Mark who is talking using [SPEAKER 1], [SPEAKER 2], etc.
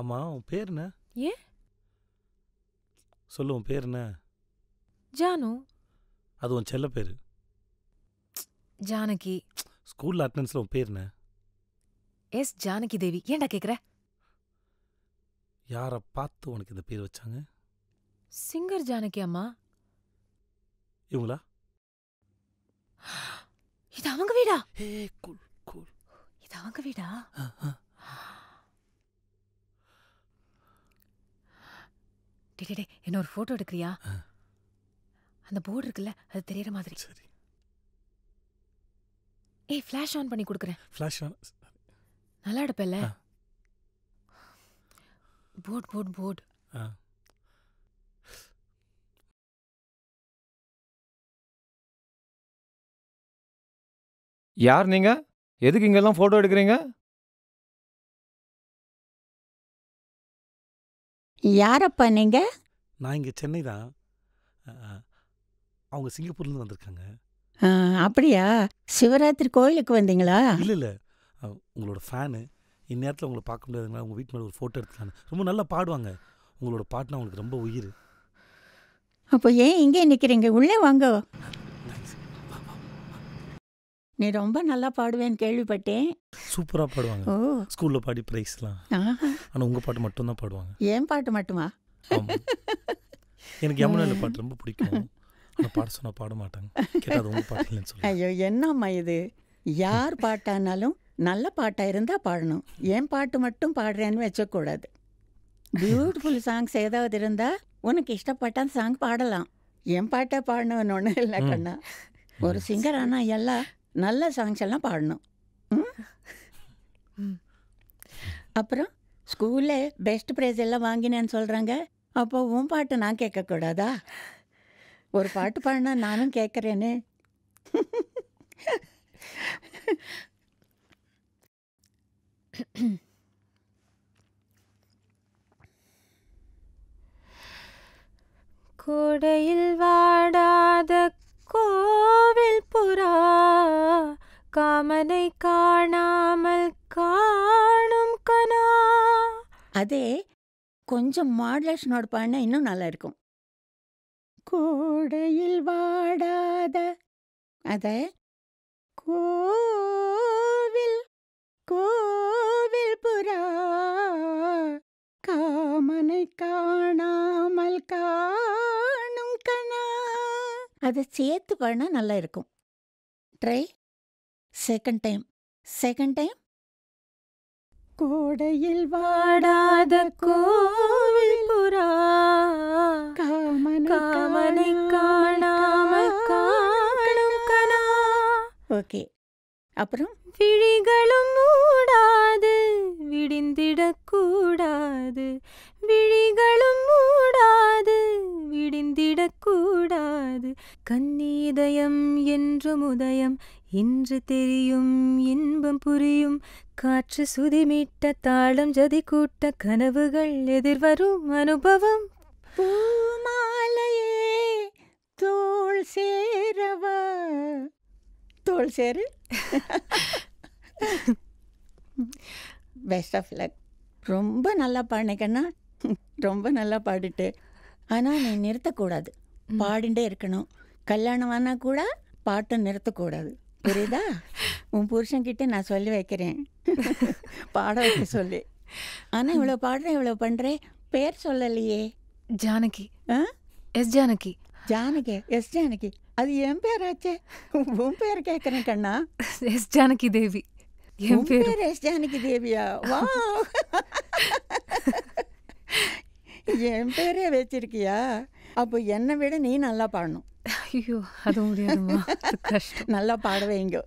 [SPEAKER 1] ஆமாம் உன் பேர் என்ன ஏன் சொல்லு உன் பேர் என்ன ஜானு அது உன் செல்ல பேர் ஜானகி ஸ்கூல்ல அட்டண்டன்ஸில் உன் பேர் என்ன
[SPEAKER 2] எஸ் ஜானகி தேவி ஏன்டா கேக்குற
[SPEAKER 1] யார பார்த்து உனக்கு இந்த பேர் வச்சாங்க
[SPEAKER 2] சிங்கர் ஜானகி அம்மா இவங்களா இது அவங்க வீடா ஏ கூல் கூல் இது அவங்க வீடா டே என்ன ஒரு ஃபோட்டோ எடுக்கிறியா அந்த போர்டு இருக்குல்ல அது தெரியற மாதிரி சரி ஏய் ஃப்ளாஷ் ஆன் பண்ணி கொடுக்குறேன் ஃப்ளாஷ் ஆன் நல்லா எடுப்பல்ல போர்டு போர்டு போர்டு யார் நீங்க எதுக்கு இங்கெல்லாம் ஃபோட்டோ எடுக்கிறீங்க
[SPEAKER 3] யாரப்பா நீங்க
[SPEAKER 1] நான் இங்கே சென்னை தான் அவங்க சிங்கப்பூர்லேருந்து வந்திருக்காங்க
[SPEAKER 3] அப்படியா சிவராத்திரி கோயிலுக்கு வந்தீங்களா இல்லை
[SPEAKER 1] இல்லை உங்களோட ஃபேனு இந்நேரத்தில் உங்களை பார்க்க முடியாதுங்களா உங்கள் வீட்டு மேலே ஒரு ஃபோட்டோ எடுத்துக்கலான்னு ரொம்ப நல்லா பாடுவாங்க உங்களோட பாட்டுனா அவங்களுக்கு ரொம்ப உயிர்
[SPEAKER 3] அப்போ ஏன் இங்கே நிற்கிறீங்க உள்ளே வாங்க நீ ரொம்ப நல்லா பாடுவேன்னு கேள்விப்பட்டேன்
[SPEAKER 1] சூப்பராக பாடுவாங்க ஓ ஸ்கூலில் பாடி ப்ரைஸ்லாம்
[SPEAKER 3] ஆனால்
[SPEAKER 1] உங்கள் பாட்டு மட்டும்தான் பாடுவாங்க
[SPEAKER 3] ஏன் பாட்டு மட்டுமா
[SPEAKER 1] எனக்கு யமுனாவில் பாட்டு ரொம்ப பிடிக்கும் பாட சொன்னால் பாட மாட்டாங்க கேட்டால் பாட்டு இல்லைன்னு
[SPEAKER 3] ஐயோ என்னம்மா இது யார் பாட்டானாலும் நல்ல பாட்டாக இருந்தால் பாடணும் என் பாட்டு மட்டும் பாடுறேன்னு வச்சக்கூடாது பியூட்டிஃபுல் சாங்ஸ் ஏதாவது இருந்தால் உனக்கு இஷ்டப்பட்ட சாங் பாடலாம் என் பாட்டை பாடணும்னு ஒன்றும் இல்லை கண்ணா ஒரு சிங்கர் ஆனால் எல்லாம் நல்ல சாங்ஸ் எல்லாம் பாடணும் அப்புறம் ஸ்கூலில் பெஸ்ட் ப்ரைஸ் எல்லாம் வாங்கினேன்னு சொல்கிறாங்க அப்போ உன் பாட்டு நான் கேட்கக்கூடாதா ஒரு பாட்டு பாடினா நானும் கேட்குறேனே
[SPEAKER 2] கோடையில் வா
[SPEAKER 3] அவனை காணாமல் காணும் கனா அதே கொஞ்சம் மாடுலேஷனோட பாடினா இன்னும் நல்லா இருக்கும் கோடையில் வாடாத அத கோவில் கோவில் புறா காமனை காணாமல் காணும் கனா அதை சேர்த்து பாடினா நல்லா இருக்கும் try second time second time கோடையில் வாடாத கோவில் புறா காமனை
[SPEAKER 2] காணாமல் காணும் கனா ஓகே அப்புறம் விழிகளும் மூடாது விடிந்திடக்கூடாது விழிகளும் மூடாது கண்ணீதயம் என்று உதயம் இன்று தெரியும் இன்பம் புரியும் காற்று சுதிமிட்ட தாளம் ஜதி கூட்ட கனவுகள் எதிர்வரும் அனுபவம்
[SPEAKER 3] பூமாலையே தோல் சேரவா தோல் சேரு பெஸ்ட் ஆஃப் லக் ரொம்ப நல்லா பாடினேக்கண்ணா ரொம்ப நல்லா பாடிட்டு ஆனால் நீ நிறுத்தக்கூடாது பாடிண்டே இருக்கணும் கல்யாணம் ஆனால் கூட பாட்டை நிறுத்தக்கூடாது புரியுதா உன் புருஷன்கிட்ட நான் சொல்லி வைக்கிறேன் பாட வைக்க சொல்லி ஆனால் இவ்வளோ பாடுறேன் இவ்வளோ பண்ணுறேன் பேர் சொல்லலையே ஜானகி எஸ் ஜானகி ஜானகி எஸ் ஜானகி அது என் பேராச்சே உன் பேர் கேட்குறேன் கண்ணா எஸ் ஜானகி தேவி என் பேர் எஸ் ஜானகி தேவியா வா என் பேரே வச்சிருக்கியா அப்போ என்னை விட நீ நல்லா பாடணும் ஐயோ அது முடியாது நல்லா பாடுவேங்கோ